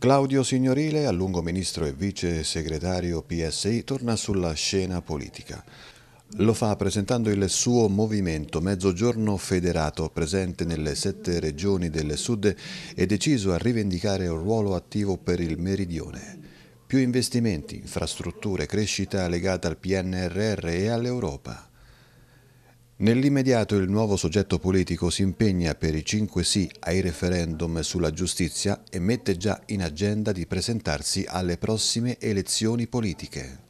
Claudio Signorile, a lungo ministro e vice segretario PSI, torna sulla scena politica. Lo fa presentando il suo movimento Mezzogiorno Federato, presente nelle sette regioni del Sud e deciso a rivendicare un ruolo attivo per il Meridione. Più investimenti, infrastrutture, crescita legata al PNRR e all'Europa. Nell'immediato il nuovo soggetto politico si impegna per i 5 sì ai referendum sulla giustizia e mette già in agenda di presentarsi alle prossime elezioni politiche.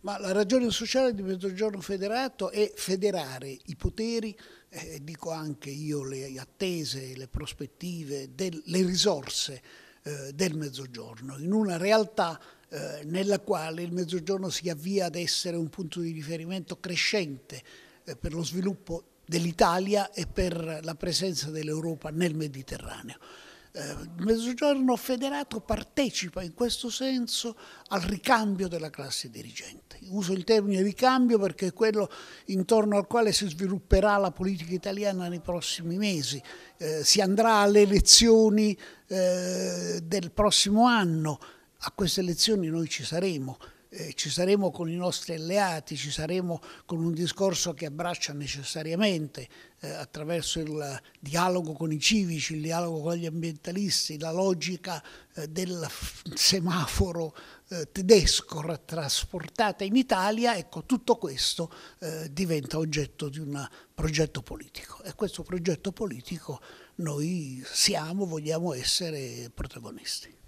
Ma la ragione sociale di Mezzogiorno Federato è federare i poteri, eh, dico anche io le attese, le prospettive, del, le risorse eh, del Mezzogiorno in una realtà eh, nella quale il Mezzogiorno si avvia ad essere un punto di riferimento crescente eh, per lo sviluppo dell'Italia e per la presenza dell'Europa nel Mediterraneo. Eh, il Mezzogiorno federato partecipa in questo senso al ricambio della classe dirigente. Uso il termine ricambio perché è quello intorno al quale si svilupperà la politica italiana nei prossimi mesi. Eh, si andrà alle elezioni eh, del prossimo anno, a queste elezioni noi ci saremo eh, ci saremo con i nostri alleati, ci saremo con un discorso che abbraccia necessariamente eh, attraverso il dialogo con i civici, il dialogo con gli ambientalisti, la logica eh, del semaforo eh, tedesco trasportata in Italia, ecco tutto questo eh, diventa oggetto di un progetto politico e questo progetto politico noi siamo, vogliamo essere protagonisti.